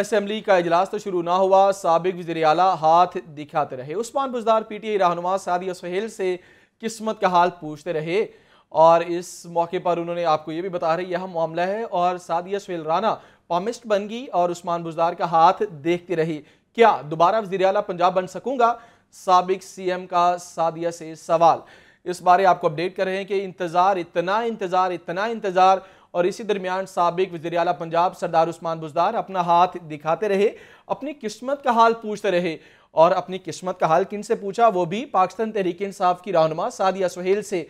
assembly का इजलास तो शुरू ना हुआ सबक वजी अला हाथ दिखाते रहे Usman Buzdar P T I रहनुमा सादिया सहेल से किस्मत का हाल पूछते रहे और इस मौके पर उन्होंने आपको ये भी बता रही यह मामला है और सादिया सहेल राना पामिस्ट बन गई और उस्मान बुजदार का हाथ देखती रही क्या दोबारा वजी अला पंजाब बन सकूंगा सबक सी एम का सादिया से सवाल इस बारे आपको अपडेट कर रहे हैं कि इंतज़ार इतना इंतज़ार इतना इंतज़ार और इसी दरमियान सबक वजी अला पंजाब सरदार उस्मान बुजदार अपना हाथ दिखाते रहे अपनी किस्मत का हाल पूछते रहे और अपनी किस्मत का हाल किन से पूछा वो भी पाकिस्तान तहरीक इंसाफ की रहनमा सादिया सुहेल से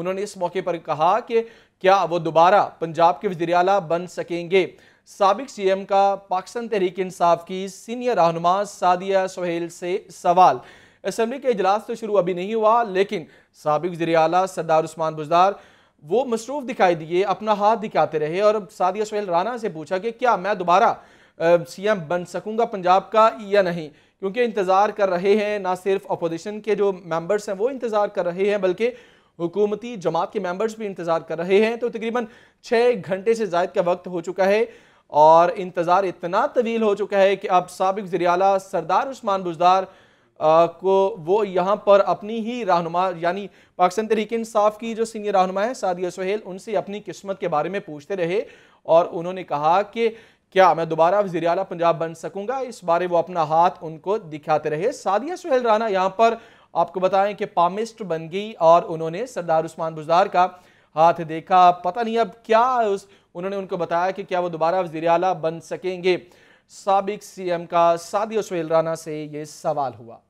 उन्होंने इस मौके पर कहा कि क्या वो दोबारा पंजाब के वजी अला बन सकेंगे सबक सी एम का पाकिस्तान तहरीक इंसाफ की सीनियर रहनमा सादिया सुहेल से सवाल असम्बली के इजलास तो शुरू अभी नहीं हुआ लेकिन सबक वजी अला सरदार उस्मान बुजदार वो मसरूफ दिखाई दिए अपना हाथ दिखाते रहे और सादिया सुहेल राना से पूछा कि क्या मैं दोबारा सीएम बन सकूंगा पंजाब का या नहीं क्योंकि इंतज़ार कर रहे हैं ना सिर्फ अपोजिशन के जो मेंबर्स हैं वो इंतज़ार कर रहे हैं बल्कि हुकूमती जमात के मेंबर्स भी इंतज़ार कर रहे हैं तो तकरीबन छः घंटे से जायद का वक्त हो चुका है और इंतज़ार इतना तवील हो चुका है कि अब सबक जरियाला सरदार उस्मान बुजदार को वो यहाँ पर अपनी ही रहनुमा यानी पाकिस्तान तहरीक इंसाफ की जो सीनियर रहनुमा है सादिया सुहेल उनसे अपनी किस्मत के बारे में पूछते रहे और उन्होंने कहा कि क्या मैं दोबारा वजी अला पंजाब बन सकूंगा इस बारे वो अपना हाथ उनको दिखाते रहे सादिया सुहेल राना यहाँ पर आपको बताएं कि पामिस्ट बन गई और उन्होंने सरदार उस्मान बुजार का हाथ देखा पता नहीं अब क्या उस उन्होंने उनको बताया कि क्या वो दोबारा वजी अला बन सकेंगे सबक सी एम का सादिया सुहेल राना से ये सवाल हुआ